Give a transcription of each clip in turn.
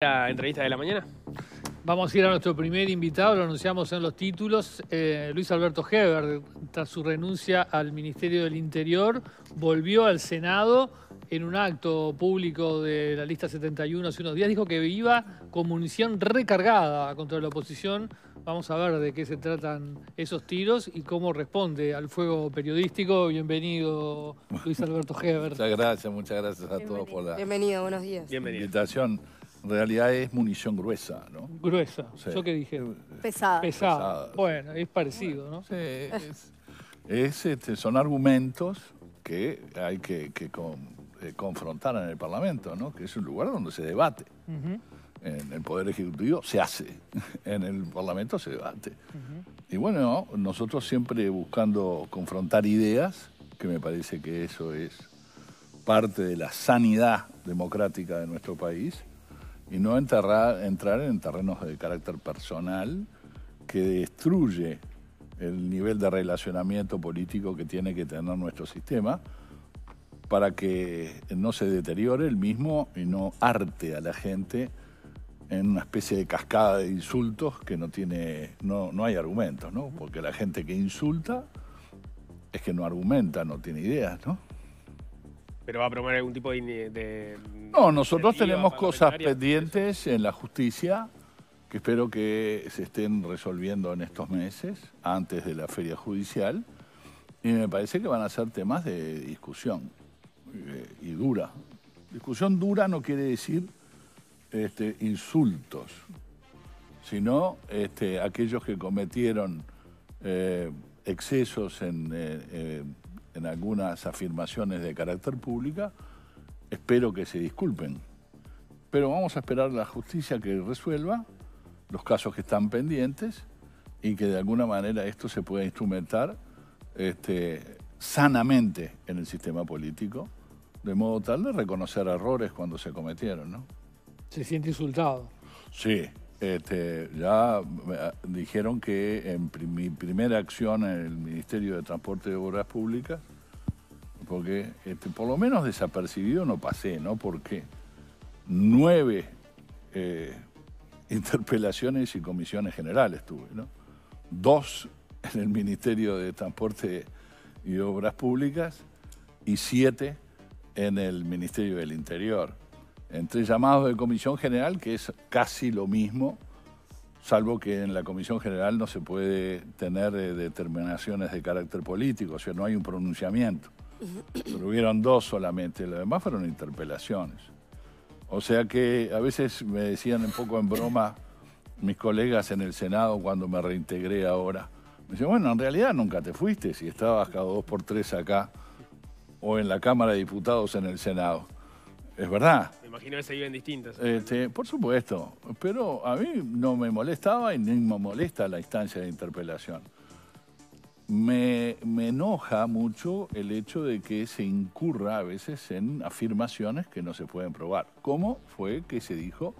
La entrevista de la mañana. Vamos a ir a nuestro primer invitado, lo anunciamos en los títulos, eh, Luis Alberto Heber, tras su renuncia al Ministerio del Interior, volvió al Senado en un acto público de la lista 71 hace unos días, dijo que iba con munición recargada contra la oposición. Vamos a ver de qué se tratan esos tiros y cómo responde al fuego periodístico. Bienvenido, Luis Alberto Heber. Muchas gracias, muchas gracias a todos por la Bienvenido, buenos días. Bienvenido. invitación realidad es munición gruesa, ¿no? Gruesa. ¿Yo qué dije? Eh, Pesada. Pesada. Bueno, es parecido, ¿no? Eh. Este, son argumentos que hay que, eh, confrontar en el Parlamento, ¿no? Que es un lugar donde se debate. En el Poder Ejecutivo se hace, en el Parlamento se debate. Y bueno, nosotros siempre buscando confrontar ideas, que me parece que eso es parte de la sanidad democrática de nuestro país y no entrar en terrenos de carácter personal que destruye el nivel de relacionamiento político que tiene que tener nuestro sistema para que no se deteriore el mismo y no arte a la gente en una especie de cascada de insultos que no tiene, no, no hay argumentos, ¿no? Porque la gente que insulta es que no argumenta, no tiene ideas, ¿no? ¿Pero va a promover algún tipo de...? no, nosotros tenemos cosas pendientes en la justicia que espero que se estén resolviendo en estos meses, antes de la feria judicial, y me parece que van a ser temas de discusión, eh, y dura. Discusión dura no quiere decir este, insultos, sino este, aquellos que cometieron eh, excesos en... Eh, en algunas afirmaciones de carácter pública, espero que se disculpen. Pero vamos a esperar la justicia que resuelva los casos que están pendientes y que de alguna manera esto se pueda instrumentar este, sanamente en el sistema político, de modo tal de reconocer errores cuando se cometieron. ¿Se siente insultado? Sí, este, ya eh, dijeron que en mi primera acción en el Ministerio de Transporte y Obras Públicas, porque este, por lo menos desapercibido no pasé, ¿no? Porque nueve eh, interpelaciones y comisiones generales tuve, ¿no? Dos en el Ministerio de Transporte y Obras Públicas y siete en el Ministerio del Interior entre llamados de comisión general, que es casi lo mismo, salvo que en la comisión general no se puede tener eh, determinaciones de carácter político, o sea, no hay un pronunciamiento. Pero hubieron dos solamente, lo demás fueron interpelaciones. O sea que a veces me decían un poco en broma mis colegas en el Senado cuando me reintegré ahora. Me decían, bueno, en realidad nunca te fuiste, si estabas cada dos por tres acá, o en la Cámara de Diputados en el Senado. Es verdad, que se viven distintas. Este, por supuesto, pero a mí no me molestaba y ni me molesta la instancia de interpelación. Me, me, enoja mucho el hecho de que se incurra a veces en afirmaciones que no se pueden probar, ¿Cómo fue que se dijo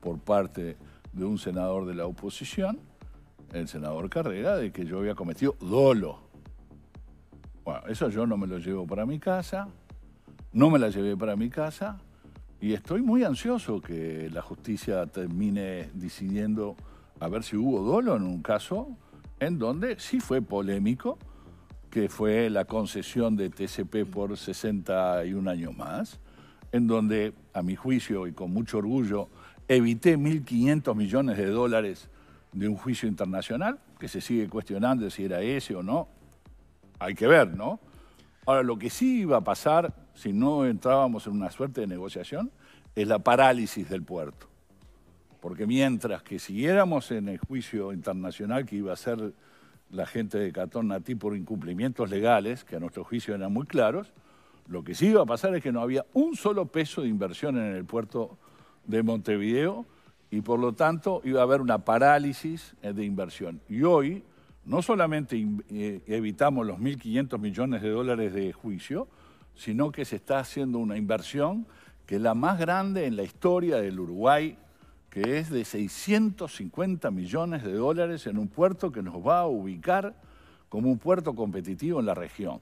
por parte de un senador de la oposición, el senador Carrera, de que yo había cometido dolo. Bueno, eso yo no me lo llevo para mi casa, no me la llevé para mi casa, y estoy muy ansioso que la justicia termine decidiendo a ver si hubo dolo en un caso en donde sí fue polémico, que fue la concesión de TCP por 61 años más, en donde, a mi juicio y con mucho orgullo, evité 1.500 millones de dólares de un juicio internacional, que se sigue cuestionando si era ese o no. Hay que ver, ¿no? Ahora, lo que sí iba a pasar si no entrábamos en una suerte de negociación es la parálisis del puerto. Porque mientras que siguiéramos en el juicio internacional que iba a ser la gente de Catón Natí por incumplimientos legales, que a nuestro juicio eran muy claros, lo que sí iba a pasar es que no había un solo peso de inversión en el puerto de Montevideo y por lo tanto iba a haber una parálisis eh, de inversión. Y hoy no solamente eh, evitamos los 1.500 millones de dólares de juicio, sino que se está haciendo una inversión que es la más grande en la historia del Uruguay, que es de 650 millones de dólares en un puerto que nos va a ubicar como un puerto competitivo en la región.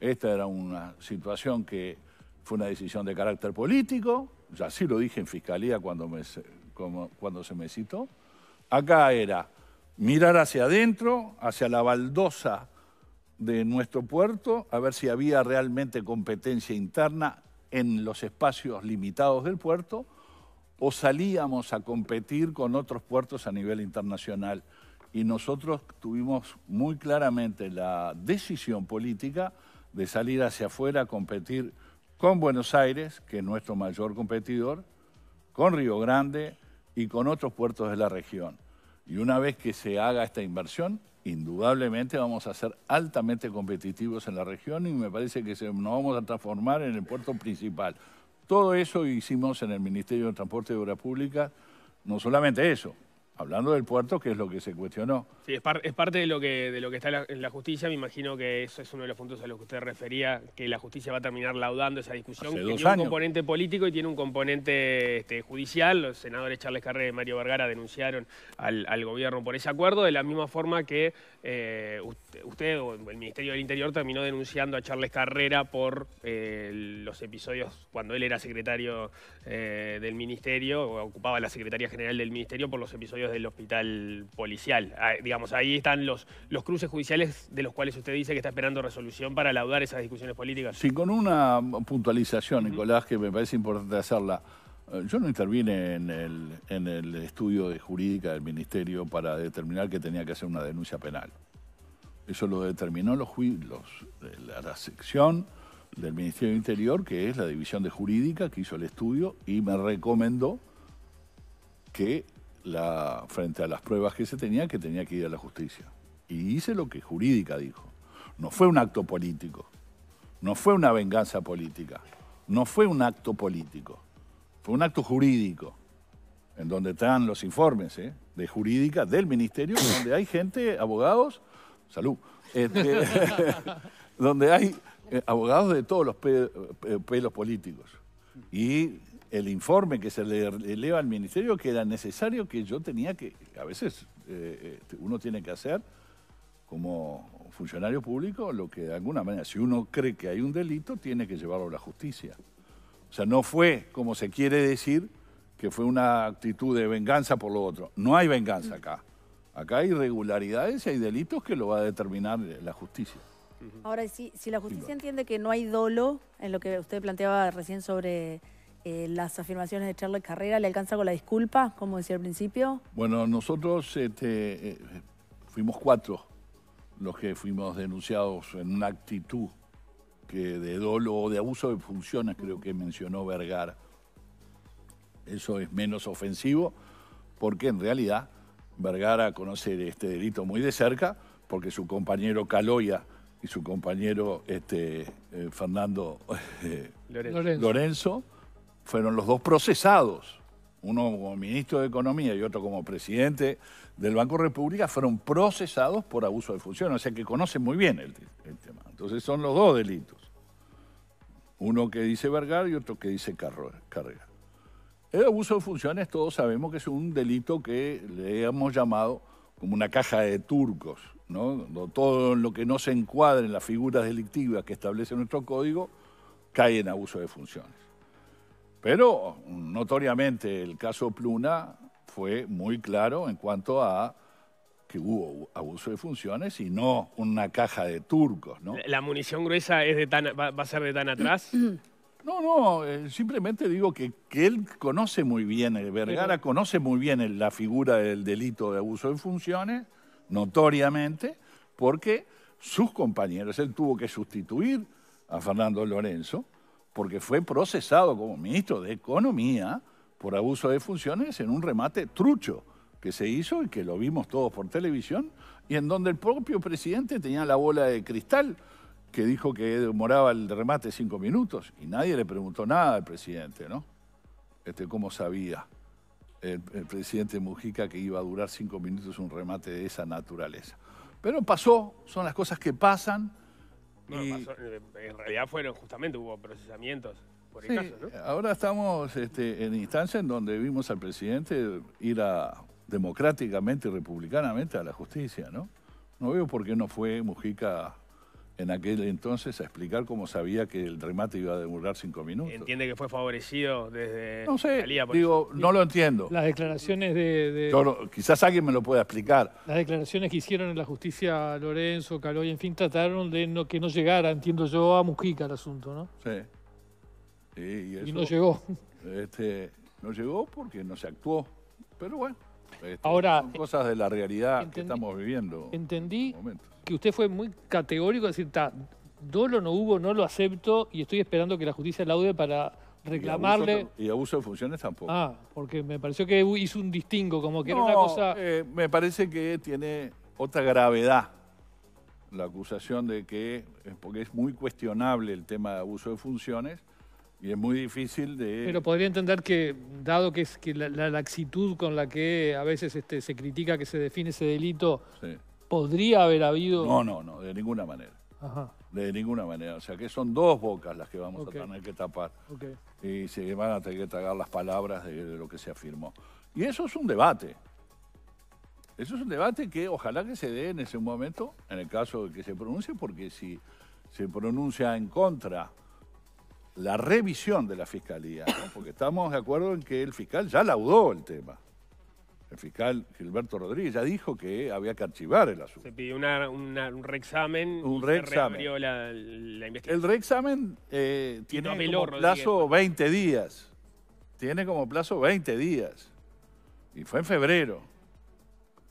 Esta era una situación que fue una decisión de carácter político, ya así lo dije en fiscalía cuando, cuando se me citó. Acá era mirar hacia adentro, hacia la baldosa de nuestro puerto, a ver si había realmente competencia interna en los espacios limitados del puerto o salíamos a competir con otros puertos a nivel internacional. Y nosotros tuvimos muy claramente la decisión política de salir hacia afuera a competir con Buenos Aires, que es nuestro mayor competidor, con Río Grande y con otros puertos de la región. Y una vez que se haga esta inversión, indudablemente vamos a ser altamente competitivos en la región y me parece que nos vamos a transformar en el puerto principal. Todo eso hicimos en el Ministerio de Transporte y Obras Públicas, no solamente eso, Hablando del puerto, que es lo que se cuestionó. Sí, es, parte de lo que de lo que está en la, justicia. Me imagino que eso es uno de los puntos a los que usted refería, que la justicia va a terminar laudando esa discusión. tiene un componente político y tiene un componente este, judicial. Los senadores Charles Carrera y Mario Vergara denunciaron al, gobierno por ese acuerdo, de la misma forma que eh, usted, o el Ministerio del Interior terminó denunciando a Charles Carrera por eh, los episodios cuando él era secretario eh, del Ministerio, o ocupaba la Secretaría General del Ministerio, por los episodios del hospital policial. digamos, ahí están los, los cruces judiciales de los cuales usted dice que está esperando resolución para laudar esas discusiones políticas. Sí, con una puntualización, Nicolás, que me parece importante hacerla. Eh, yo no intervine en el, estudio de jurídica del ministerio para determinar que tenía que hacer una denuncia penal. Eso lo determinó los, eh, la, la sección del Ministerio del Interior, que es la división de jurídica que hizo el estudio y me recomendó que frente a las pruebas que se tenía que tenía que ir a la justicia. Y hice lo que jurídica dijo. No fue un acto político, no fue una venganza política, no fue un acto político, fue un acto jurídico, en donde están los informes ¿eh? de jurídica del ministerio, donde hay gente, abogados, salud, este, donde hay eh, abogados de todos los pelos políticos. Y el informe que se le eleva al ministerio que era necesario que yo tenía que, a veces eh, eh, uno tiene que hacer como funcionario público lo que de alguna manera, si uno cree que hay un delito, tiene que llevarlo a la justicia. O sea, no fue como se quiere decir que fue una actitud de venganza por lo otro. No hay venganza acá. Acá hay irregularidades y hay delitos que lo va a determinar la justicia. Ahora, si la justicia entiende que no hay dolo, en lo que usted planteaba recién sobre eh, las afirmaciones de Charles Carrera? ¿Le alcanza con la disculpa, como decía al principio? Bueno, nosotros este, eh, fuimos cuatro los que fuimos denunciados en una actitud que de dolo o de abuso de funciones, creo que mencionó Vergara. Eso es menos ofensivo porque en realidad Vergara conoce este delito muy de cerca porque su compañero Caloya y su compañero este, eh, Fernando Lorenzo fueron los dos procesados, uno como ministro de Economía y otro como presidente del Banco de República, fueron procesados por abuso de funciones, o sea que conocen muy bien el, tema. Entonces son los dos delitos. Uno que dice Vergara y otro que dice Carrera. El abuso de funciones todos sabemos que es un delito que le hemos llamado como una caja de turcos, ¿no? Todo lo que no se encuadre en las figuras delictivas que establece nuestro código cae en abuso de funciones. Pero notoriamente el caso Pluna fue muy claro en cuanto a que hubo abuso de funciones y no una caja de turcos, ¿no? ¿La munición gruesa es de va, a ser de tan atrás? No, no, eh, simplemente digo que, él conoce muy bien, eh, Vergara conoce muy bien la figura del delito de abuso de funciones, notoriamente, porque sus compañeros, él tuvo que sustituir a Fernando Lorenzo, porque fue procesado como ministro de Economía por abuso de funciones en un remate trucho que se hizo y que lo vimos todos por televisión, y en donde el propio presidente tenía la bola de cristal que dijo que demoraba el remate cinco minutos y nadie le preguntó nada al presidente, ¿no? Este, ¿Cómo sabía el, el presidente Mujica que iba a durar cinco minutos un remate de esa naturaleza? Pero pasó, son las cosas que pasan. Eh, en realidad fueron justamente, hubo procesamientos. Por el caso, ¿no? Ahora estamos este, en instancia en donde vimos al presidente ir a democráticamente y republicanamente a la justicia, ¿no? No veo por qué no fue Mujica en aquel entonces a explicar cómo sabía que el remate iba a demorar cinco minutos. ¿Entiende que fue favorecido desde No sé, digo, no lo entiendo. Las declaraciones de... quizás alguien me lo pueda explicar. Las declaraciones que hicieron en la justicia Lorenzo, Caloy, en fin, trataron de no, que no llegara, entiendo yo, a Mujica el asunto, ¿no? Sí. y, no llegó. Este, no llegó porque no se actuó, pero bueno. Este, Ahora, son cosas de la realidad que estamos viviendo. Entendí. Y usted fue muy categórico, decir, ta, dolo no hubo, no lo acepto y estoy esperando que la justicia laude para reclamarle. Y abuso, de funciones tampoco. Ah, porque me pareció que hizo un distingo, como que era una cosa. Eh, me parece que tiene otra gravedad la acusación de que, porque es muy cuestionable el tema de abuso de funciones. Y es muy difícil de... Pero podría entender que, dado que es que la, laxitud con la que a veces este, se critica que se define ese delito, podría haber habido. No, no, no, de ninguna manera. De ninguna manera. O sea que son dos bocas las que vamos a tener que tapar. Y se van a tener que tragar las palabras de, lo que se afirmó. Y eso es un debate. Eso es un debate que ojalá que se dé en ese momento, en el caso de que se pronuncie, porque si se pronuncia en contra la revisión de la fiscalía, porque estamos de acuerdo en que el fiscal ya laudó el tema el fiscal Gilberto Rodríguez ya dijo que había que archivar el asunto. Se pidió un reexamen. Un Se la, la investigación. El reexamen eh, tiene como plazo 20 días. Tiene como plazo 20 días. Y fue en febrero.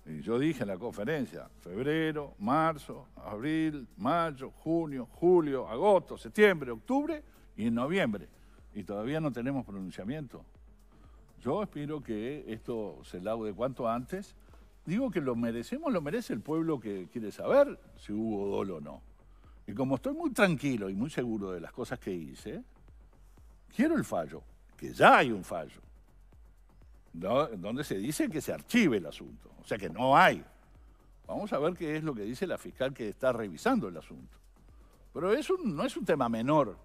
Y yo dije en la conferencia, febrero, marzo, abril, mayo, junio, julio, agosto, septiembre, octubre y en noviembre. Y todavía no tenemos pronunciamiento. Yo espero que esto se laude cuanto antes. Digo que lo merecemos, lo merece el pueblo que quiere saber si hubo dolo o no. Y como estoy muy tranquilo y muy seguro de las cosas que hice, quiero el fallo, que ya hay un fallo, donde se dice que se archive el asunto. O sea que no hay. Vamos a ver qué es lo que dice la fiscal que está revisando el asunto. Pero un, no es un tema menor.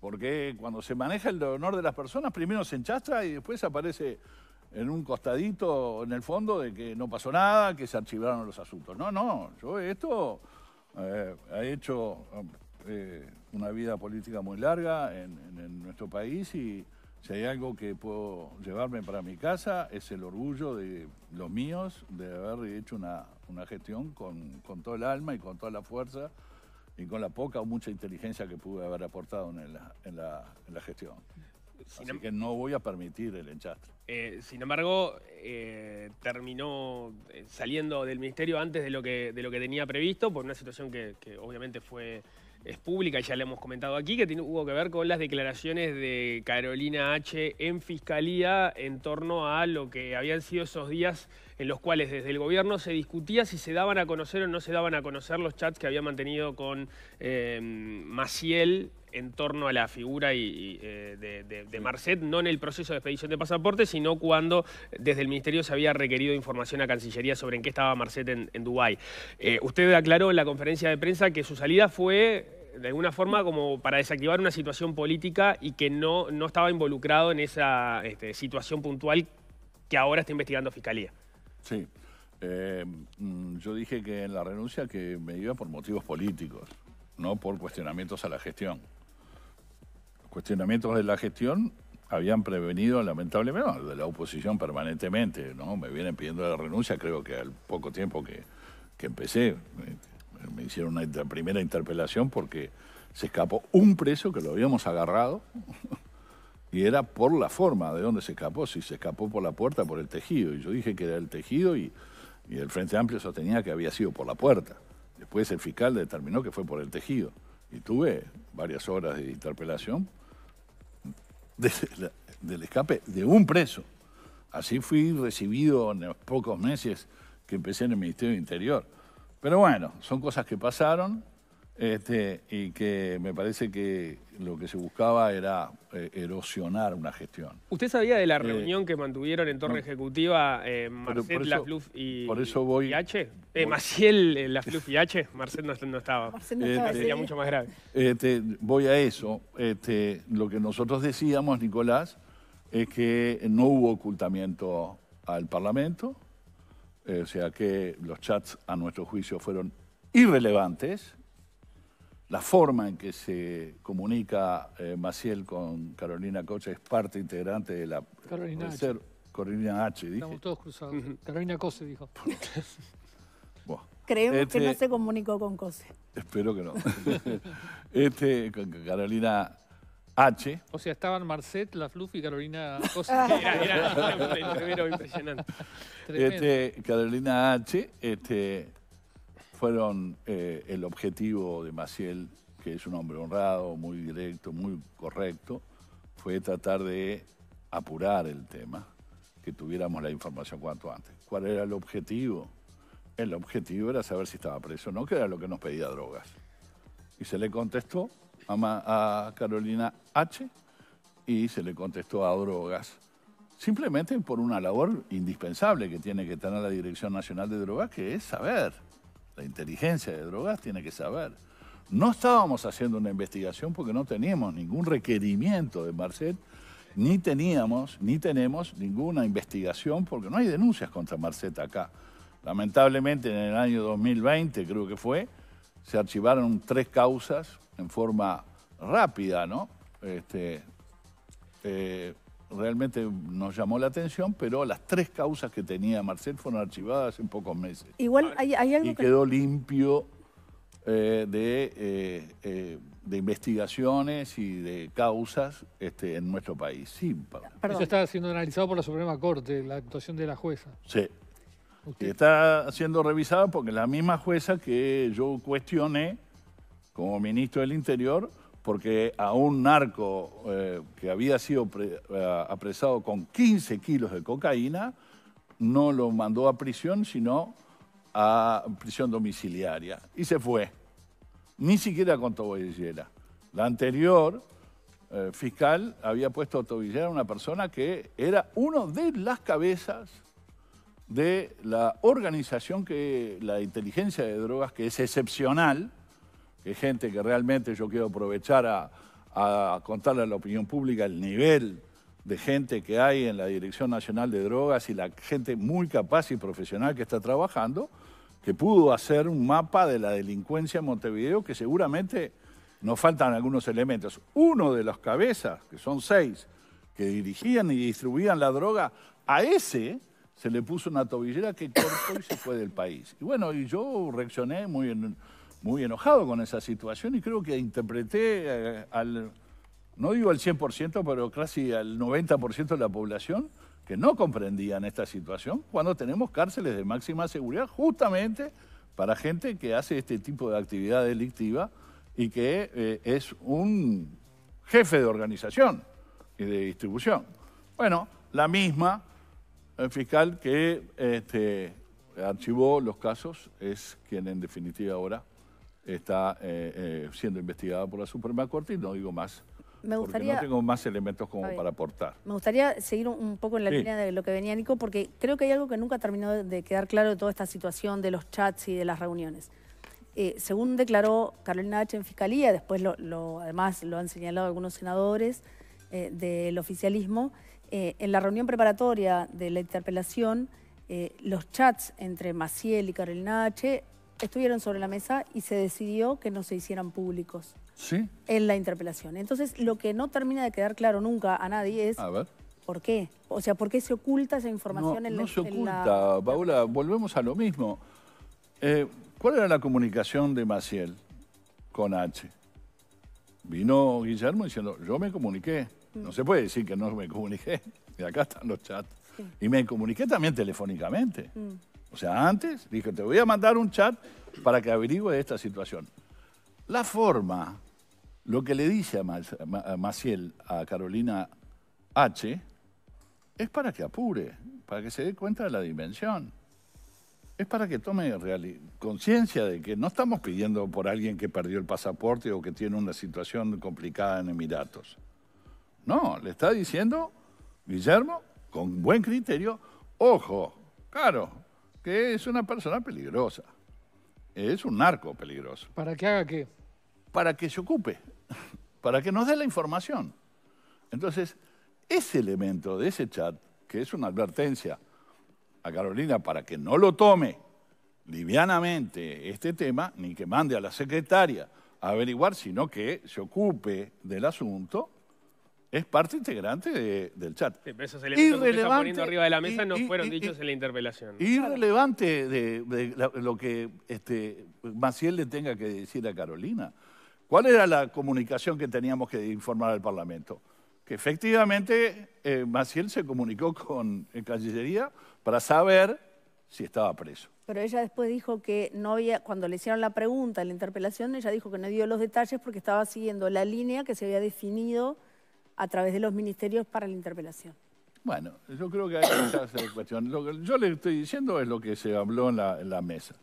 Porque cuando se maneja el honor de las personas, primero se enchastra y después aparece en un costadito, en el fondo, de que no pasó nada, que se archivaron los asuntos. No, no, yo esto ha eh, hecho eh, una vida política muy larga en, nuestro país y si hay algo que puedo llevarme para mi casa es el orgullo de los míos de haber hecho una, gestión con, con todo el alma y con toda la fuerza y con la poca o mucha inteligencia que pude haber aportado en la, en la, gestión. Así em- que no voy a permitir el enchastre. Eh, sin embargo, eh, terminó eh, saliendo del ministerio antes de lo que, de lo que tenía previsto por una situación que, obviamente fue es pública, ya la hemos comentado aquí, que tiene, hubo que ver con las declaraciones de Carolina H. en Fiscalía en torno a lo que habían sido esos días en los cuales desde el gobierno se discutía si se daban a conocer o no se daban a conocer los chats que había mantenido con eh, Maciel en torno a la figura eh, de, Marcet, no en el proceso de expedición de pasaporte, sino cuando desde el Ministerio se había requerido información a Cancillería sobre en qué estaba Marcet en, Dubái. Eh, usted aclaró en la conferencia de prensa que su salida fue de alguna forma como para desactivar una situación política y que no, no estaba involucrado en esa este, situación puntual que ahora está investigando Fiscalía. Sí. Eh, mm, yo dije que en la renuncia que me iba por motivos políticos, no por cuestionamientos a la gestión. Los cuestionamientos de la gestión habían prevenido, lamentablemente, de la oposición permanentemente, ¿no? Me vienen pidiendo la renuncia, creo que al poco tiempo que, empecé, me, hicieron una primera interpelación porque se escapó un preso que lo habíamos agarrado y era por la forma de dónde se escapó, si se escapó por la puerta, por el tejido. Y yo dije que era el tejido y, el Frente Amplio sostenía que había sido por la puerta. Después el fiscal determinó que fue por el tejido. Y tuve varias horas de interpelación del escape de un preso. Así fui recibido en los pocos meses que empecé en el Ministerio del Interior. Pero bueno, son cosas que pasaron, este, y que me parece que lo que se buscaba era eh, erosionar una gestión. ¿Usted sabía de la eh, reunión que mantuvieron en torre ejecutiva eh, Marcet, Lafluf y, por H? Eh, Marcel Lafluf y H. Marcet no, estaba. Marcet no estaba. Sería mucho más grave. Este, voy a eso. Este, lo que nosotros decíamos, Nicolás, es que no hubo ocultamiento al Parlamento, o sea que los chats a nuestro juicio fueron irrelevantes la forma en que se comunica eh, Maciel con Carolina Coche es parte integrante de la Carolina De Carolina H, dije. Estamos todos cruzados. Carolina Cose dijo. Creemos que no este- se comunicó con Cose. Espero que no. este, Carolina H. O sea, estaban Marcet, La Fluff y Carolina Cose. Ah. era, era, impresionante. Este, Carolina H. Este, fueron eh, el objetivo de Maciel, que es un hombre honrado, muy directo, muy correcto, fue tratar de apurar el tema, que tuviéramos la información cuanto antes. ¿Cuál era el objetivo? El objetivo era saber si estaba preso o no, que era lo que nos pedía drogas. Y se le contestó a, a Carolina H y se le contestó a drogas simplemente por una labor indispensable que tiene que tener la Dirección Nacional de Drogas, que es saber. La inteligencia de drogas tiene que saber. No estábamos haciendo una investigación porque no teníamos ningún requerimiento de Marcet, ni teníamos, ni tenemos ninguna investigación porque no hay denuncias contra Marcet acá. Lamentablemente en el año 2020 creo que fue, se archivaron tres causas en forma rápida, ¿no? Este, eh, realmente nos llamó la atención, pero las tres causas que tenía Marcel fueron archivadas en pocos meses. Igual hay, hay algo y quedó limpio eh, de, eh, eh, de, investigaciones y de causas este, en nuestro país. Sí, pero Eso está siendo analizado por la Suprema Corte, la actuación de la jueza. Sí. Está siendo revisada porque la misma jueza que yo cuestioné como ministro del Interior porque a un narco eh, que había sido eh, apresado con 15 kilos de cocaína, no lo mandó a prisión, sino a prisión domiciliaria. Y se fue. Ni siquiera con tobillera. La anterior eh, fiscal había puesto a tobillera a una persona que era uno de las cabezas de la organización que la inteligencia de drogas, que es excepcional, que gente que realmente yo quiero aprovechar a, contarle a la opinión pública el nivel de gente que hay en la Dirección Nacional de Drogas y la gente muy capaz y profesional que está trabajando, que pudo hacer un mapa de la delincuencia en Montevideo, que seguramente nos faltan algunos elementos. Uno de los cabezas, que son seis, que dirigían y distribuían la droga, a ese se le puso una tobillera que cortó y se fue del país. Y bueno, y yo reaccioné muy en muy enojado con esa situación y creo que interpreté eh, al, no digo al 100%, pero casi al 90% de la población que no comprendían esta situación cuando tenemos cárceles de máxima seguridad justamente para gente que hace este tipo de actividad delictiva y que eh, es un jefe de organización y de distribución. Bueno, la misma eh, fiscal que este, archivó los casos es quien en definitiva ahora está eh, eh, siendo investigada por la Suprema Corte y no digo más. no tengo más elementos como para aportar. Me gustaría seguir un poco en la línea de lo que venía Nico, porque creo que hay algo que nunca terminó de quedar claro de toda esta situación de los chats y de las reuniones. Eh, según declaró Carolina H. en Fiscalía, después lo, además lo han señalado algunos senadores del oficialismo, en la reunión preparatoria de la interpelación, los chats entre Maciel y Carolina H estuvieron sobre la mesa y se decidió que no se hicieran públicos ¿Sí? en la interpelación. Entonces, lo que no termina de quedar claro nunca a nadie es... ¿Por qué? O sea, ¿por qué se oculta esa información no, en, no se oculta, Paula. volvemos a lo mismo. Eh, ¿Cuál era la comunicación de Maciel con H? Vino Guillermo diciendo, yo me comuniqué. Mm. No se puede decir que no me comuniqué. Y acá están los chats. Y me comuniqué también telefónicamente. Mm. O sea, antes dije, te voy a mandar un chat para que averigüe esta situación. La forma, lo que le dice a Maciel a Carolina H, es para que apure, para que se dé cuenta de la dimensión. Es para que tome conciencia de que no estamos pidiendo por alguien que perdió el pasaporte o que tiene una situación complicada en Emiratos. No, le está diciendo, Guillermo, con buen criterio, ojo, claro, que es una persona peligrosa. Es un narco peligroso. ¿Para qué haga qué? Para que se ocupe, para que nos dé la información. Entonces, ese elemento de ese chat, que es una advertencia a Carolina para que no lo tome livianamente este tema, ni que mande a la secretaria a averiguar, sino que se ocupe del asunto, es parte integrante del chat. pero esos elementos que están poniendo arriba de la mesa no fueron dichos en la interpelación. Irrelevante de, lo que este, Maciel le tenga que decir a Carolina. ¿Cuál era la comunicación que teníamos que informar al Parlamento? Que efectivamente eh, Maciel se comunicó con el Cancillería para saber si estaba preso. Pero ella después dijo que no había, cuando le hicieron la pregunta, la interpelación, ella dijo que no dio los detalles porque estaba siguiendo la línea que se había definido a través de los ministerios para la interpelación. Bueno, yo creo que hay muchas eh, cuestión. Lo que yo le estoy diciendo es lo que se habló en la, mesa.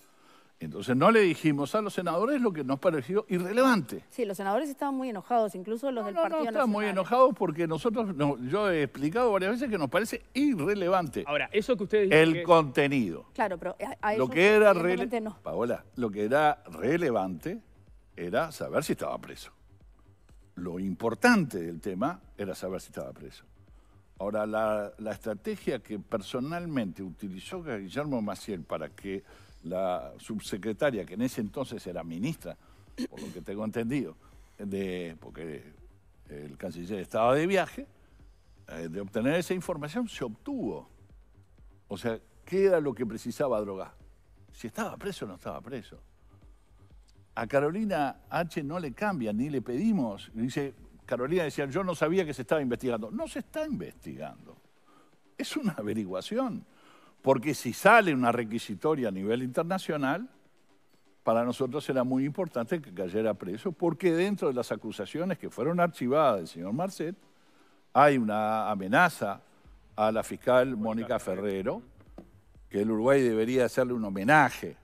Entonces no le dijimos a los senadores lo que nos pareció irrelevante. Sí, los senadores estaban muy enojados, incluso los del Partido no, estaban muy enojados porque nosotros, yo he explicado varias veces que nos parece irrelevante. Ahora, eso que ustedes El contenido. Claro, pero a, eso lo que era no. Paola, lo que era relevante era saber si estaba preso lo importante del tema era saber si estaba preso. Ahora, la, estrategia que personalmente utilizó Guillermo Maciel para que la subsecretaria, que en ese entonces era ministra, por lo que tengo entendido, porque el canciller estaba de viaje, eh, de obtener esa información se obtuvo. O sea, ¿qué era lo que precisaba drogar? Si estaba preso o no estaba preso a Carolina H no le cambia, ni le pedimos. Dice, Carolina decía, yo no sabía que se estaba investigando. No se está investigando. Es una averiguación. Porque si sale una requisitoria a nivel internacional, para nosotros era muy importante que cayera preso, porque dentro de las acusaciones que fueron archivadas del señor Marcet, hay una amenaza a la fiscal Mónica Ferrero, que el Uruguay debería hacerle un homenaje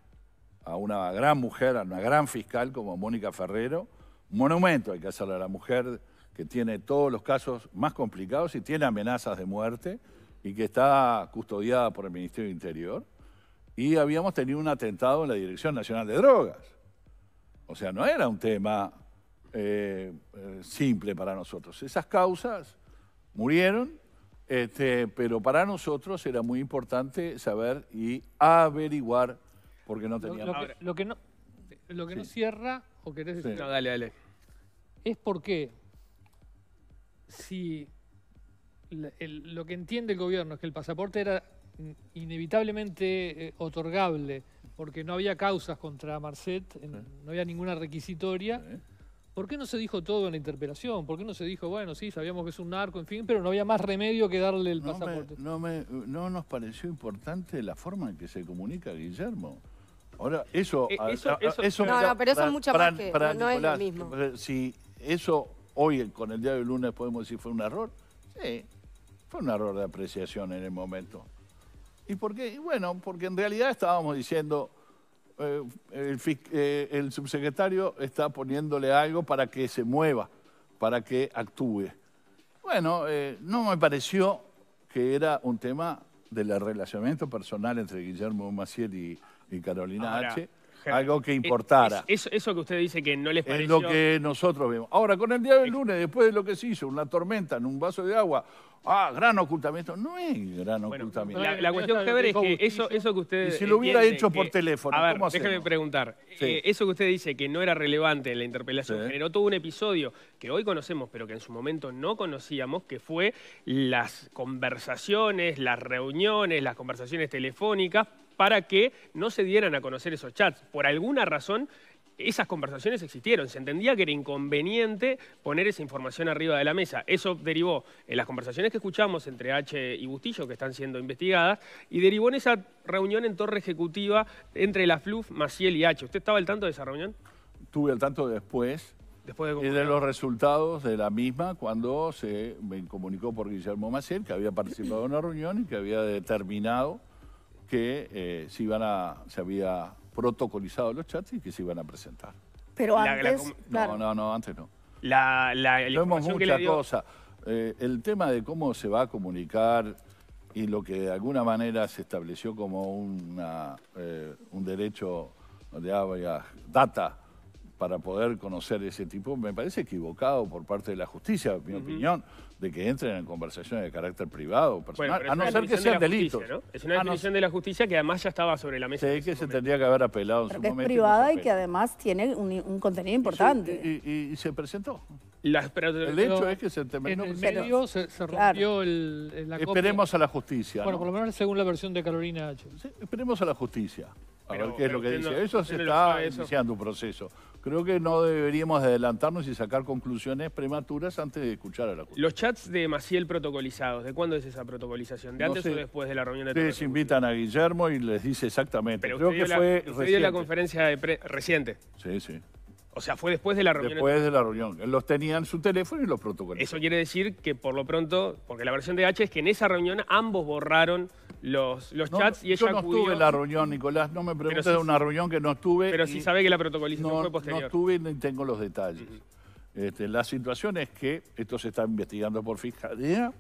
a una gran mujer, a una gran fiscal como Mónica Ferrero. Monumento hay que hacerle a la mujer que tiene todos los casos más complicados y tiene amenazas de muerte y que está custodiada por el Ministerio del Interior. Y habíamos tenido un atentado en la Dirección Nacional de Drogas. O sea, no era un tema eh, eh, simple para nosotros. Esas causas murieron, este, pero para nosotros era muy importante saber y averiguar porque no tenía... Lo, que, no, lo que cierra, o querés decir... Es porque si el, lo que entiende el gobierno es que el pasaporte era inevitablemente eh, otorgable porque no había causas contra Marcet, no había ninguna requisitoria. ¿Por qué no se dijo todo en la interpelación? ¿Por qué no se dijo, bueno, sí, sabíamos que es un narco, en fin, pero no había más remedio que darle el pasaporte? no, me, no nos pareció importante la forma en que se comunica Guillermo. Ahora, eso, e, No, no, pero eso es mucha que, no, es lo mismo. Eh, si eso hoy, con el día del lunes, podemos decir fue un error, sí, fue un error de apreciación en el momento. ¿Y por qué? bueno, porque en realidad estábamos diciendo... Eh, eh, el, subsecretario está poniéndole algo para que se mueva, para que actúe. Bueno, no me pareció que era un tema del relacionamiento personal entre Guillermo Maciel y, y Carolina H. Algo que importara. eso que usted dice que no les pareció... Es lo que nosotros vemos. Ahora, con el día del lunes, después de lo que se hizo, una tormenta en un vaso de agua, ah, gran ocultamiento. No es gran ocultamiento. La, cuestión que ver es que eso, eso que usted... Y si lo hubiera hecho por teléfono, a ver, déjeme preguntar. Eh, eso que usted dice que no era relevante en la interpelación generó todo un episodio que hoy conocemos, pero que en su momento no conocíamos, que fue las conversaciones, las reuniones, las conversaciones telefónicas para que no se dieran a conocer esos chats. Por alguna razón, esas conversaciones existieron. Se entendía que era inconveniente poner esa información arriba de la mesa. Eso derivó en las conversaciones que escuchamos entre H y Bustillo, que están siendo investigadas, y derivó en esa reunión en torre ejecutiva entre la FLUF, Maciel y H. ¿Usted estaba al tanto de esa reunión? Tuve al tanto después. Después de y de los resultados de la misma cuando se me comunicó por Guillermo Maciel que había participado en una reunión y que había determinado que eh, se, iban a, se había protocolizado los chats y que se iban a presentar. Pero antes, No, no, no, antes no. La, la, la eh, el tema de cómo se va a comunicar y lo que de alguna manera se estableció como una, eh, un derecho de data para poder conocer ese tipo, me parece equivocado por parte de la justicia, en mi opinión de que entren en conversaciones de carácter privado o personal, a no ser que sea delito, Es una definición de la justicia que además ya estaba sobre la mesa. Sí, que se tendría que haber apelado en su momento. Es privada y, que además tiene un, contenido importante. Y, se presentó. el hecho es que se terminó. En el se, rompió el, Esperemos a la justicia. Bueno, por lo menos según la versión de Carolina H. esperemos a la justicia a ver qué es lo que dice. eso se está iniciando un proceso. Creo que no deberíamos adelantarnos y sacar conclusiones prematuras antes de escuchar a la Los chats de Maciel protocolizados, ¿de cuándo es esa protocolización? ¿De antes o después de la reunión de Ustedes invitan a Guillermo y les dice exactamente. Pero Creo que fue reciente. dio la conferencia reciente. Sí, sí. O sea, fue después de la reunión. Después de la reunión. Los tenían su teléfono y los protocolizó. Eso quiere decir que por lo pronto, porque la versión de H es que en esa reunión ambos borraron los, los chats y ella yo no estuve en la reunión, Nicolás. No me preguntes de una reunión que no estuve. Pero si sabe que la protocolización no, fue posterior. No estuve tengo los detalles. Este, la situación es que esto se está investigando por fiscalía.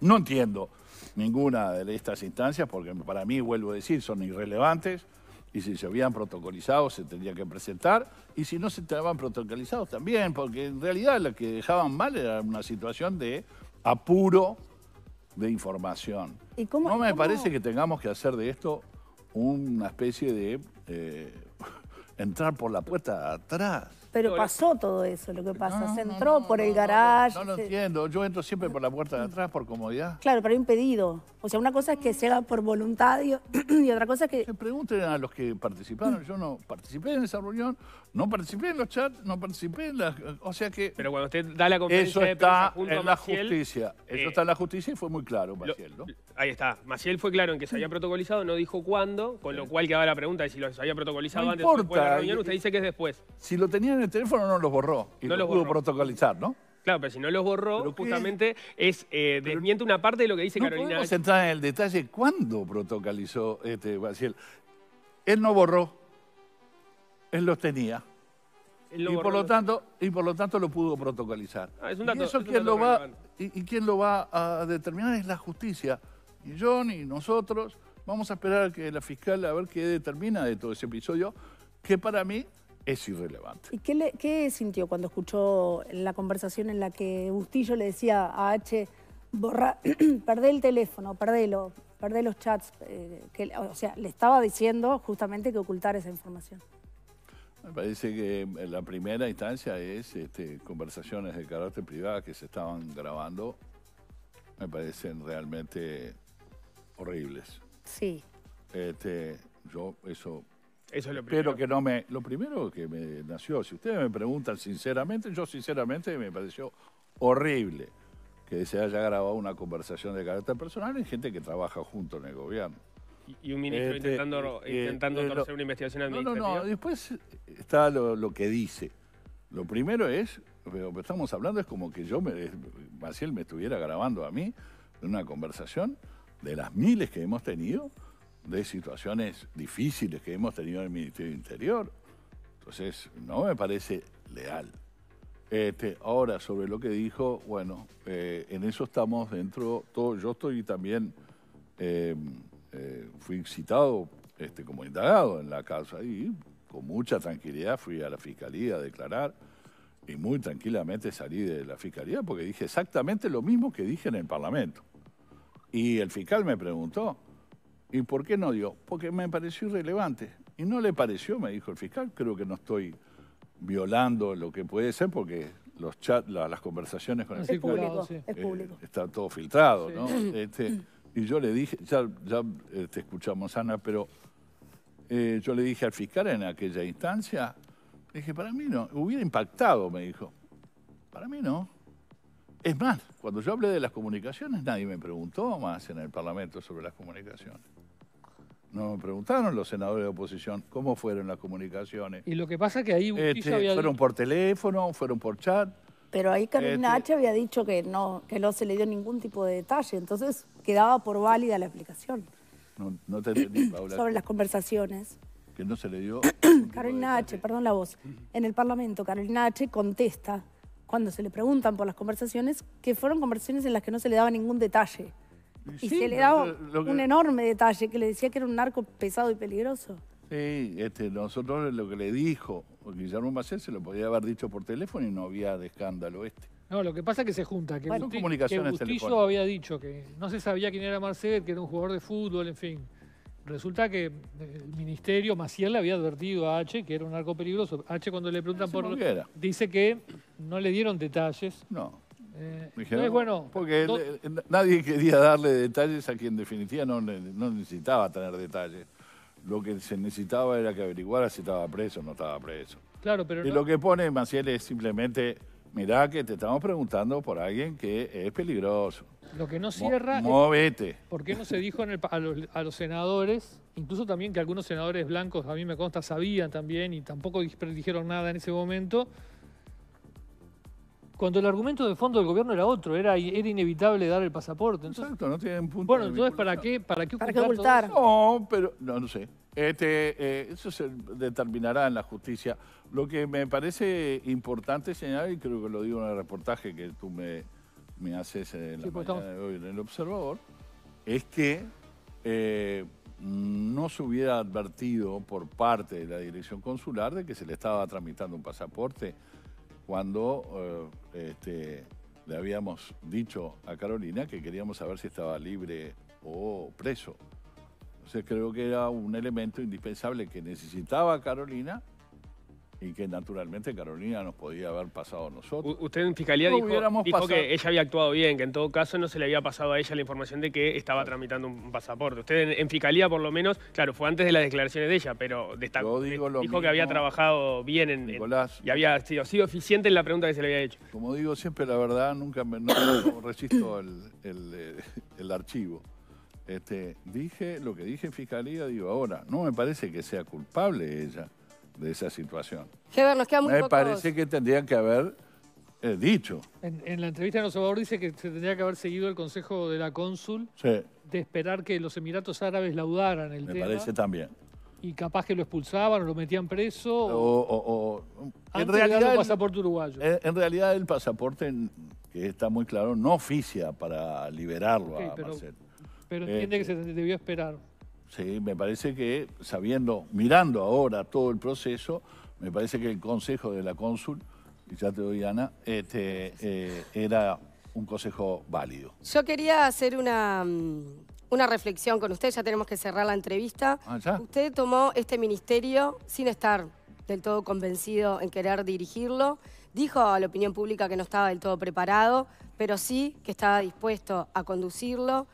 No entiendo ninguna de estas instancias porque para mí, vuelvo a decir, son irrelevantes. Y si se habían protocolizado, se tendría que presentar. Y si no se estaban protocolizados, también. Porque en realidad lo que dejaban mal era una situación de apuro de información. no me parece que tengamos que hacer de esto una especie de eh, entrar por la puerta atrás. Pero pasó todo eso, lo que pasa. se entró por el garaje. No, lo entiendo. Yo entro siempre por la puerta de atrás por comodidad. Claro, pero hay un pedido. O sea, una cosa es que se haga por voluntad y, otra cosa es que... Se pregunten a los que participaron. Yo no participé en esa reunión, no participé en los chats, no participé en las... O sea que... Pero cuando usted da la conferencia Eso está en la justicia. Eh, Eso está en la justicia y fue muy claro, Maciel, ¿no? ahí está. Maciel fue claro en que se había protocolizado, no dijo cuándo, con lo cual quedaba la pregunta de si los había protocolizado antes después de la reunión. Usted dice que es después. Si lo tenía en el teléfono no los borró y no los pudo protocolizar, ¿no? Claro, pero si no los borró, justamente es eh, desmiente una parte de lo que dice no Carolina. Podemos entrar en el detalle cuándo protocolizó este Maciel. Él no borró él los tenía. y, por lo tanto, y por lo tanto lo pudo protocolizar. Ah, y eso quien lo va, y, lo va a determinar es la justicia. Y yo y nosotros vamos a esperar a que la fiscal a ver qué determina de todo ese episodio, que para mí es irrelevante. ¿Y qué, sintió cuando escuchó la conversación en la que Bustillo le decía a H, borra, perdé el teléfono, perdelo, perdé los chats? Eh, que, o sea, le estaba diciendo justamente que ocultar esa información. Me parece que eh, la primera instancia es este, conversaciones de carácter privado que se estaban grabando. Me parecen realmente horribles. Sí. Este, yo eso eso lo primero. que no me. Lo primero que me nació, si ustedes me preguntan sinceramente, yo sinceramente me pareció horrible que se haya grabado una conversación de carácter personal en gente que trabaja junto en el gobierno. Y un ministro este, intentando, eh, intentando eh, torcer una investigación administrativa. No, no, no. Después está lo, que dice. Lo primero es, lo que estamos hablando es como que yo, me, Maciel me estuviera grabando a mí en una conversación de las miles que hemos tenido, de situaciones difíciles que hemos tenido en el Ministerio del Interior. Entonces, no me parece leal. Este, ahora, sobre lo que dijo, bueno, eh, en eso estamos dentro, todo, yo estoy también eh, fui citado este, como indagado en la casa y con mucha tranquilidad fui a la fiscalía a declarar y muy tranquilamente salí de la fiscalía porque dije exactamente lo mismo que dije en el Parlamento. Y el fiscal me preguntó, ¿y por qué no dio? Porque me pareció irrelevante. Y no le pareció, me dijo el fiscal, creo que no estoy violando lo que puede ser porque los chat, las conversaciones con el fiscal eh, público, está todo filtrado, ¿no? Este, y yo le dije, ya, te este, escuchamos, Ana, pero eh, yo le dije al fiscal en aquella instancia, dije, para mí no, hubiera impactado, me dijo. Para mí no. Es más, cuando yo hablé de las comunicaciones, nadie me preguntó más en el Parlamento sobre las comunicaciones. No me preguntaron los senadores de oposición cómo fueron las comunicaciones. Y lo que pasa es que ahí... Este, fueron por teléfono, fueron por chat. Pero ahí Carolina este- H. había dicho que no, que no se le dio ningún tipo de detalle, entonces quedaba por válida la aplicación Sobre las conversaciones. Que no se le dio... Carolina H., perdón la voz. En el Parlamento, Carolina H. contesta cuando se le preguntan por las conversaciones, que fueron conversaciones en las que no se le daba ningún detalle. Y se le daba un enorme detalle, que le decía que era un narco pesado y peligroso. Sí, este, nosotros lo que le dijo Guillermo Maciel se lo podía haber dicho por teléfono y no había de escándalo este. No, lo que pasa es que se junta. Que, Bustillo, comunicaciones había dicho que no se sabía quién era Marcel, que era un jugador de fútbol, en fin. Resulta que eh, el ministerio, Maciel le había advertido a H que era un arco peligroso. H cuando le preguntan por... Dice que no le dieron detalles. No. Eh, no es bueno, porque eh, nadie quería darle detalles a quien en definitiva no, necesitaba tener detalles. Lo que se necesitaba era que averiguara si estaba preso o no estaba preso. Claro, pero y lo que pone Maciel es simplemente Mirá que te estamos preguntando por alguien que es peligroso. Lo que no cierra. Mo ¿Por qué no se dijo a, los, a, los, senadores? Incluso también que algunos senadores blancos, a mí me consta, sabían también y tampoco dijeron nada en ese momento. Cuando el argumento de fondo del gobierno era otro, era, era inevitable dar el pasaporte. Exacto, no tienen punto. de entonces, ¿para qué, ¿para qué ocultar? No, pero no, sé. Este, eh, eso se determinará en la justicia. Lo que me parece importante señalar, y creo que lo digo en el reportaje que tú me, haces en la mañana de hoy en El Observador, es que eh, no se hubiera advertido por parte de la dirección consular de que se le estaba tramitando un pasaporte cuando eh, este, le habíamos dicho a Carolina que queríamos saber si estaba libre o preso. Entonces creo que era un elemento indispensable que necesitaba Carolina y que naturalmente Carolina nos podía haber pasado a nosotros. usted en fiscalía dijo, que ella había actuado bien, que en todo caso no se le había pasado a ella la información de que estaba tramitando un pasaporte. Usted en, fiscalía por lo menos, claro, fue antes de las declaraciones de ella, pero destacó, dijo que había trabajado bien en, y había sido, eficiente en la pregunta que se le había hecho. Como digo siempre, la verdad, nunca me, resisto el, el, eh, el archivo. Este, dije lo que dije en fiscalía, digo ahora, no me parece que sea culpable ella de esa situación. Me parece que tendrían que haber eh, dicho. En, la entrevista de los Observador dice que se tendría que haber seguido el consejo de la cónsul de esperar que los Emiratos Árabes laudaran el tema. Me parece también. Y capaz que lo expulsaban o lo metían preso. O, o, en realidad, pasaporte uruguayo. En, realidad el pasaporte, que está muy claro, no oficia para liberarlo a pero, Pero entiende que este, se debió esperar. ¿sí? Me parece que, sabiendo, mirando ahora todo el proceso, me parece que el consejo de la cónsul, y ya te doy Ana, este, eh, era un consejo válido. Yo quería hacer mm, una, reflexión con usted, ya tenemos que cerrar la entrevista. Ah, usted tomó este ministerio sin estar del todo convencido en querer dirigirlo. Dijo a la opinión pública que no estaba del todo preparado, pero sí que estaba dispuesto a conducirlo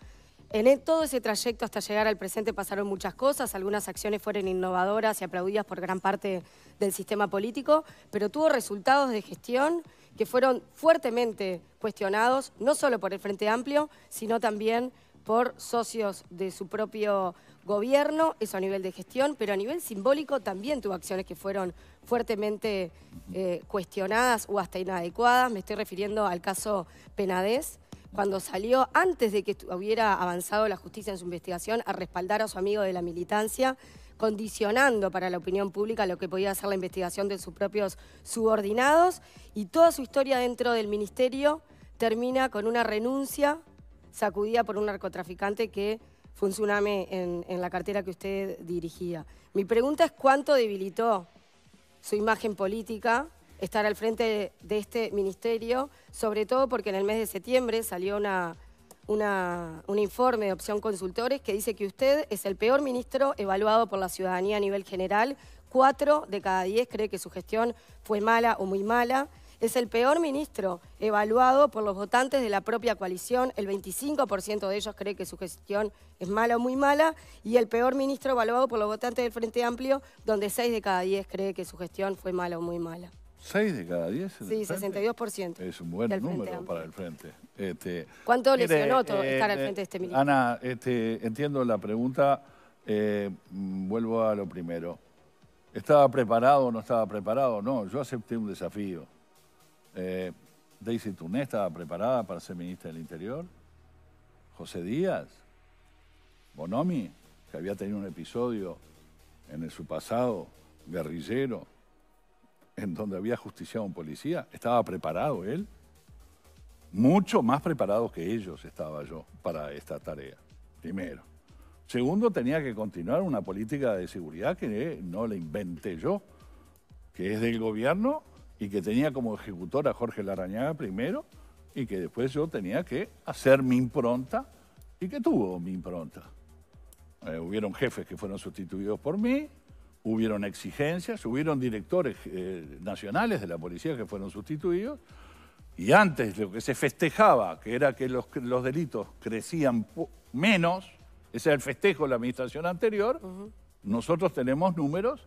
en e, todo ese trayecto hasta llegar al presente pasaron muchas cosas, algunas acciones fueron innovadoras y aplaudidas por gran parte del sistema político, pero tuvo resultados de gestión que fueron fuertemente cuestionados, no solo por el Frente Amplio, sino también por socios de su propio gobierno, eso a nivel de gestión, pero a nivel simbólico también tuvo acciones que fueron fuertemente eh, cuestionadas o hasta inadecuadas. Me estoy refiriendo al caso Penades, cuando salió, antes de que hubiera avanzado la justicia en su investigación, a respaldar a su amigo de la militancia, condicionando para la opinión pública lo que podía hacer la investigación de sus propios subordinados. Y toda su historia dentro del ministerio termina con una renuncia sacudida por un narcotraficante que fue en la cartera que usted dirigía. Mi pregunta es cuánto debilitó su imagen política estar al frente de este ministerio, sobre todo porque en el mes de septiembre salió un informe de Opción Consultores que dice que usted es el peor ministro evaluado por la ciudadanía a nivel general. Cuatro de cada diez cree que su gestión fue mala o muy mala. Es el peor ministro evaluado por los votantes de la propia coalición. El 25% de ellos cree que su gestión es mala o muy mala. Y el peor ministro evaluado por los votantes del Frente Amplio, donde seis de cada diez cree que su gestión fue mala o muy mala. ¿Seis de cada diez? Sí, 62%. Es un buen número para el frente. Este, ¿Cuánto lesionó eh, estar al eh, frente de este ministro? Ana, este, entiendo la pregunta. Eh, mm, vuelvo a lo primero. ¿Estaba preparado o no estaba preparado? No, yo acepté un desafío. Daisy Tuné estaba preparada para ser ministra del Interior. José Díaz. Bonomi, que había tenido un episodio en su pasado guerrillero en donde había justiciado un policía, estaba preparado él, mucho más preparado que ellos estaba yo para esta tarea, primero. Segundo, tenía que continuar una política de seguridad que no la inventé yo, que es del gobierno y que tenía como ejecutor a Jorge Larañaga primero y que después yo tenía que hacer mi impronta y que tuvo mi impronta. Eh, hubieron jefes que fueron sustituidos por mí, hubieron exigencias, hubieron directores eh, nacionales de la policía que fueron sustituidos, y antes lo que se festejaba, que era que los, los delitos crecían menos, ese era el festejo de la administración anterior, nosotros tenemos números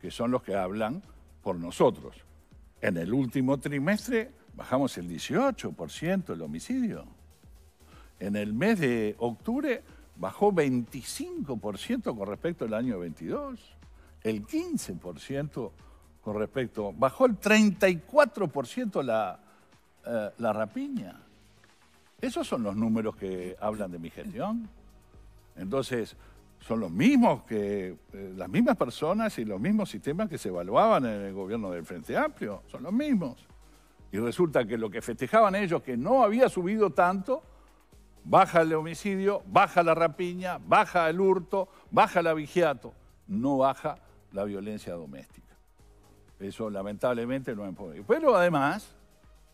que son los que hablan por nosotros. En el último trimestre bajamos el 18% el homicidio. En el mes de octubre bajó 25% con respecto al año 22 el 15% con respecto, bajó el 34% eh, la, rapiña. Esos son los números que hablan de mi gestión. Entonces, son los mismos que eh, las mismas personas y los mismos sistemas que se evaluaban en el gobierno del Frente Amplio, son los mismos. Y resulta que lo que festejaban ellos, que no había subido tanto, baja el homicidio, baja la rapiña, baja el hurto, baja la vigiato. no baja la violencia doméstica. Eso lamentablemente no hemos podido. Pero además,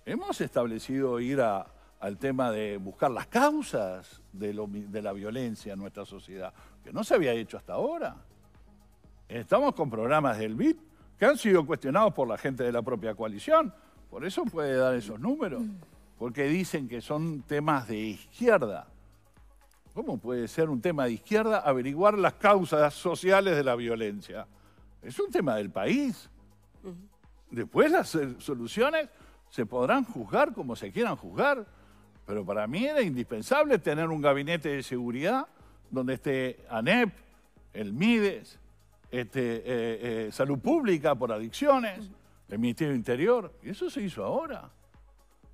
hemos establecido ir al tema de buscar las causas de, de la violencia en nuestra sociedad, que no se había hecho hasta ahora. Estamos con programas del BID que han sido cuestionados por la gente de la propia coalición, por eso puede dar esos números, porque dicen que son temas de izquierda. ¿Cómo puede ser un tema de izquierda averiguar las causas sociales de la violencia? Es un tema del país. Después las eh, soluciones se podrán juzgar como se quieran juzgar, pero para mí era indispensable tener un gabinete de seguridad donde esté ANEP, el MIDES, este, eh, eh, Salud Pública por adicciones, el Ministerio Interior, y eso se hizo ahora.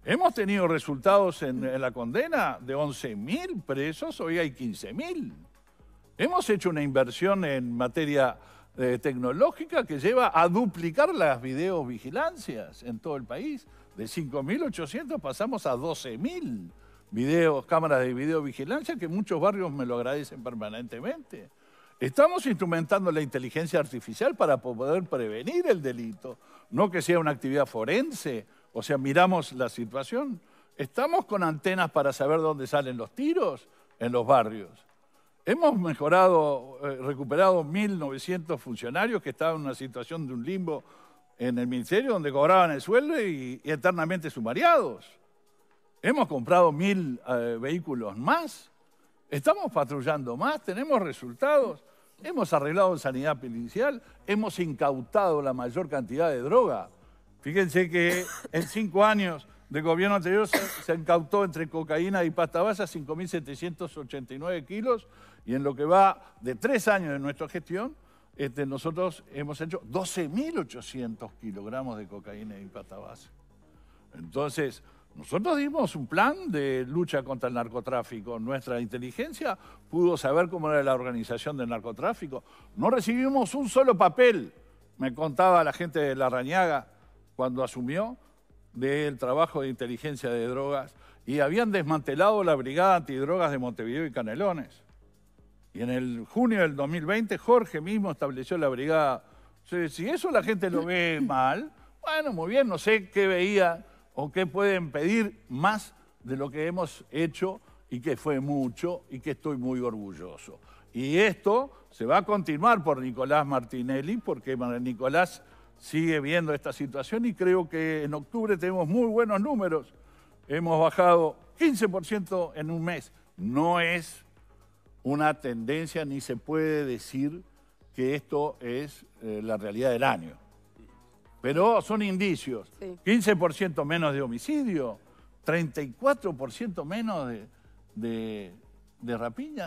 Hemos tenido resultados en, en la condena de 11.000 presos, hoy hay 15.000. Hemos hecho una inversión en materia eh, tecnológica que lleva a duplicar las videovigilancias en todo el país. De 5.800 pasamos a 12.000 videos, cámaras de videovigilancia que muchos barrios me lo agradecen permanentemente. Estamos instrumentando la inteligencia artificial para poder prevenir el delito, no que sea una actividad forense, o sea, miramos la situación. Estamos con antenas para saber dónde salen los tiros en los barrios. Hemos mejorado, eh, recuperado 1.900 funcionarios que estaban en una situación de un limbo en el ministerio donde cobraban el sueldo y, eternamente sumariados. Hemos comprado 1.000 eh, vehículos más, estamos patrullando más, tenemos resultados, hemos arreglado en sanidad policial, hemos incautado la mayor cantidad de droga. Fíjense que en cinco años del gobierno anterior se, incautó entre cocaína y pasta basa 5.789 kilos y en lo que va de tres años de nuestra gestión, este, nosotros hemos hecho 12.800 kilogramos de cocaína y patabase. Entonces, nosotros dimos un plan de lucha contra el narcotráfico. Nuestra inteligencia pudo saber cómo era la organización del narcotráfico. No recibimos un solo papel, me contaba la gente de La Rañaga cuando asumió, del trabajo de inteligencia de drogas. Y habían desmantelado la brigada antidrogas de Montevideo y Canelones. Y en el junio del 2020 Jorge mismo estableció la brigada. si eso la gente lo ve mal, bueno, muy bien, no sé qué veía o qué pueden pedir más de lo que hemos hecho y que fue mucho y que estoy muy orgulloso. Y esto se va a continuar por Nicolás Martinelli, porque Nicolás sigue viendo esta situación y creo que en octubre tenemos muy buenos números. Hemos bajado 15% en un mes. No es una tendencia, ni se puede decir que esto es eh, la realidad del año. Pero son indicios. 15% menos de homicidio, 34% menos de, de,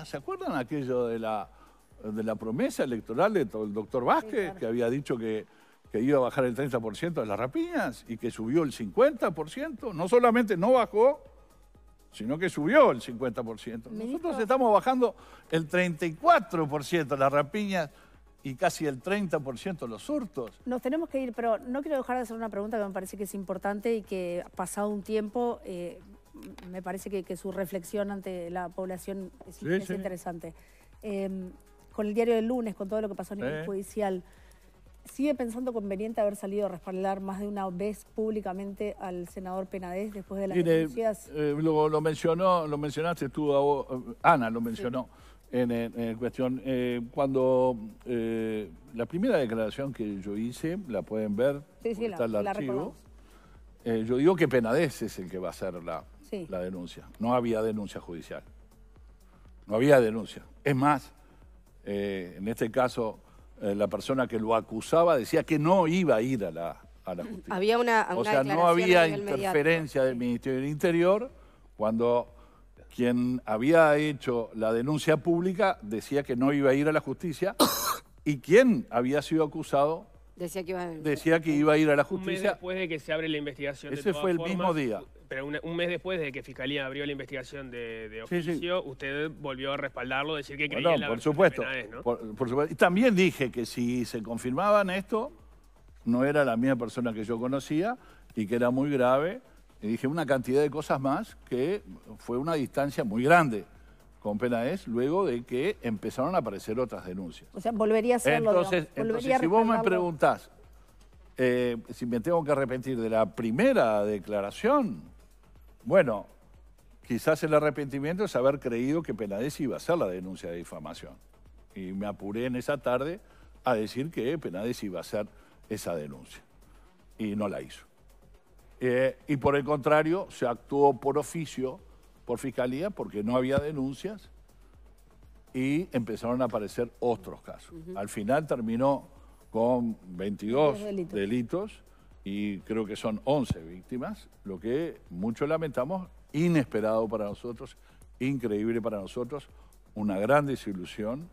¿Se acuerdan aquello de la, de la promesa electoral del doctor Vázquez, que había dicho que, que iba a bajar el 30% de las rapiñas y que subió el 50%? No solamente no bajó, sino que subió el 50%. Nosotros estamos bajando el 34% las rapiñas y casi el 30% los hurtos. Nos tenemos que ir, pero no quiero dejar de hacer una pregunta que me parece que es importante y que pasado un tiempo eh, me parece que, su reflexión ante la población es, interesante. Em, con el diario del lunes, con todo lo que pasó a nivel judicial sigue pensando conveniente haber salido a respaldar más de una vez públicamente al senador Penades después de las denuncias? Eh, lo, mencionó, lo mencionaste tú, vos, eh, Ana lo mencionó en, cuestión. Eh, cuando la primera declaración que yo hice, la pueden ver, está el archivo. yo digo que Penades es el que va a hacer la, la denuncia. No había denuncia judicial. No había denuncia. Es más, en este caso eh, la persona que lo acusaba decía que no iba a ir a la, justicia. Había una, o sea, no había interferencia del Ministerio del Interior cuando quien había hecho la denuncia pública decía que no iba a ir a la justicia y quien había sido acusado decía que iba a, decía que iba a ir a la justicia. después de que se abre la investigación. Ese fue el mismo día pero un, mes después de que Fiscalía abrió la investigación de, oficio, usted volvió a respaldarlo, decir que creía en la por supuesto, ¿no? por, supuesto. Y también dije que si se confirmaban esto, no era la misma persona que yo conocía y que era muy grave. Y dije una cantidad de cosas más que fue una distancia muy grande con ES, luego de que empezaron a aparecer otras denuncias. O sea, volvería a ser Entonces, si vos me preguntás eh, si me tengo que arrepentir de la primera declaración, bueno, quizás el arrepentimiento es haber creído que Penades iba a hacer la denuncia de difamación. Y me apuré en esa tarde a decir que Penades iba a hacer esa denuncia. Y no la hizo. Eh, y por el contrario, se actuó por oficio, por fiscalía, porque no había denuncias y empezaron a aparecer otros casos. Al final terminó con 22 delitos y creo que son 11 víctimas, lo que mucho lamentamos, inesperado para nosotros, increíble para nosotros, una gran desilusión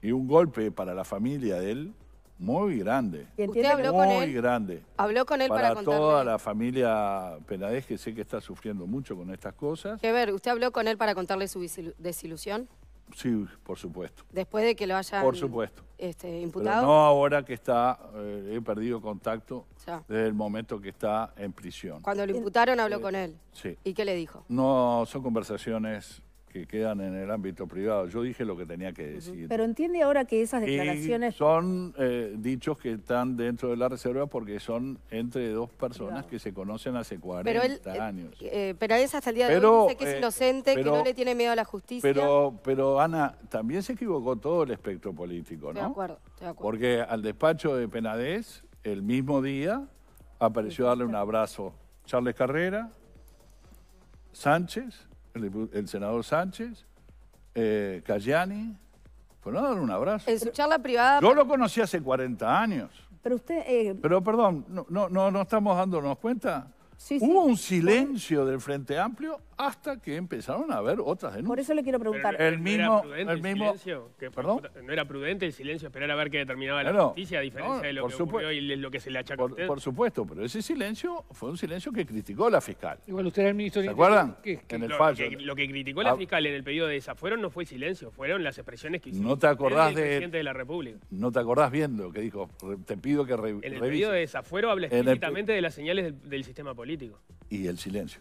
y un golpe para la familia de él muy grande. ¿Usted habló con él? grande. Habló con él para, para toda la familia Penadez que sé que está sufriendo mucho con estas cosas. ver, ¿usted habló con él para contarle su desilusión? Sí, por supuesto. Después de que lo haya, por supuesto. Este, imputado. no ahora que está, eh, he perdido contacto desde el momento que está en prisión. Cuando lo imputaron habló eh, con él. Sí. ¿Y qué le dijo? No, son conversaciones que quedan en el ámbito privado. Yo dije lo que tenía que decir. Pero entiende ahora que esas declaraciones... son eh, dichos que están dentro de la reserva porque son entre dos personas que se conocen hace 40 pero él, eh, años. Eh, es hasta el día de hoy, dice que es inocente, que no le tiene miedo a la justicia. Pero, pero Ana, también se equivocó todo el espectro político, ¿no? De acuerdo, de acuerdo. Porque al despacho de Penadez, el mismo día, apareció darle un abrazo Charles Carrera, Sánchez el, senador Sánchez, eh, Cayani, fueron pues un abrazo. En charla privada... Yo lo conocí hace 40 años. Pero usted... Eh, pero perdón, no, no, no, no estamos dándonos cuenta. Hubo un silencio del Frente Amplio hasta que empezaron a haber otras denuncias. Por eso le quiero preguntar. el mismo, el mismo, silencio, ¿Perdón? No era prudente el silencio, esperar a ver qué determinaba la no, justicia, a diferencia de lo que ocurrió y lo que se le achacó por, Por supuesto, pero ese silencio fue un silencio que criticó la fiscal. Igual usted era el ministro ¿Se acuerdan? Que, en el fallo. Que, lo que criticó la ah. fiscal en el pedido de desafuero no fue silencio, fueron las expresiones que hizo no te acordás presidente de la República. No te acordás viendo lo que dijo. Te pido que re, En el pedido de desafuero habla explícitamente de las señales del, del sistema político. Y el silencio.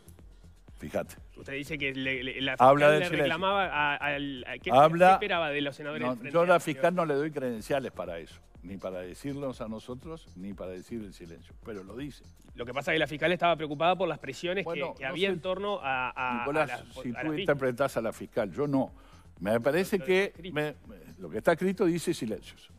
Fíjate. Usted dice que la fiscal Habla le reclamaba a, ¿qué, esperaba de los senadores. yo a la fiscal no le doy credenciales para eso, ni para decirnos a nosotros, ni para decir el silencio, pero lo dice. Lo que pasa es que la fiscal estaba preocupada por las presiones que, había en torno a... Nicolás, si tú interpretas a la fiscal, yo no. Me parece que lo que está escrito dice silencios.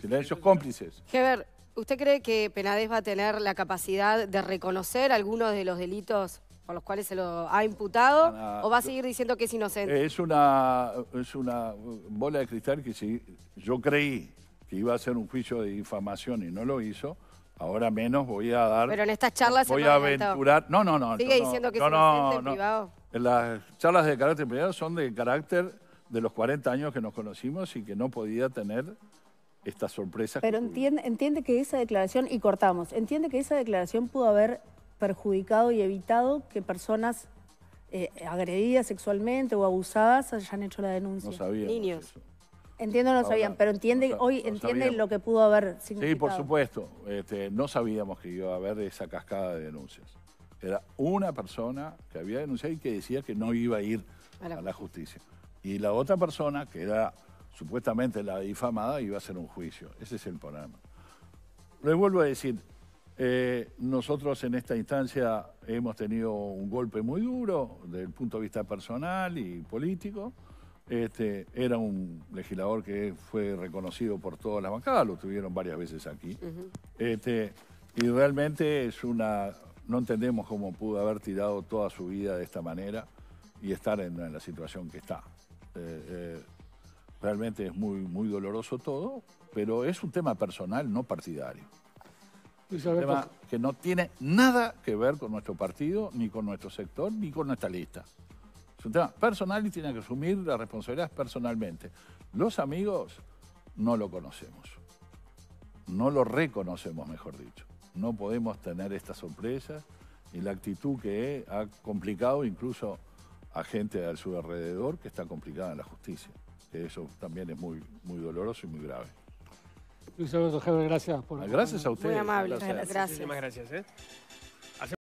Silencios cómplices. Heber, ¿usted cree que Penades va a tener la capacidad de reconocer algunos de los delitos con los cuales se lo ha imputado ah, o va a seguir diciendo que es inocente? Es una, es una bola de cristal que si yo creí que iba a ser un juicio de difamación y no lo hizo, ahora menos voy a dar... Pero en estas charlas... Voy a aventurar... No, no, no. Sigue diciendo que es inocente en privado. las charlas de carácter privado son de carácter de los 40 años que nos conocimos y que no podía tener esta sorpresa. Pero entiende, entiende que esa declaración, y cortamos, entiende que esa declaración pudo haber perjudicado y evitado que personas eh, agredidas sexualmente o abusadas hayan hecho la denuncia. No Niños. Entiendo, no sabían, pero entienden, hoy entienden lo que pudo haber significado. Sí, por supuesto. Este, no sabíamos que iba a haber esa cascada de denuncias. Era una persona que había denunciado y que decía que no iba a ir a la, justicia. Y la otra persona, que era supuestamente la difamada, iba a hacer un juicio. Ese es el problema. Les vuelvo a decir, eh, nosotros en esta instancia hemos tenido un golpe muy duro desde el punto de vista personal y político. Este, era un legislador que fue reconocido por todas las bancadas, lo tuvieron varias veces aquí. Este, y realmente es una. No entendemos cómo pudo haber tirado toda su vida de esta manera y estar en, la situación que está. Eh, eh, realmente es muy, muy doloroso todo, pero es un tema personal, no partidario. Un tema que no tiene nada que ver con nuestro partido, ni con nuestro sector, ni con nuestra lista. Es un tema personal y tiene que asumir las responsabilidades personalmente. Los amigos no lo conocemos. No lo reconocemos, mejor dicho. No podemos tener esta sorpresa y la actitud que ha complicado incluso a gente a su alrededor que está complicada en la justicia. eso también es muy, muy doloroso y muy grave. Luis Alberto Heber, gracias por... Gracias a usted. Muy amable. Gracias. gracias. Muchísimas gracias. ¿eh?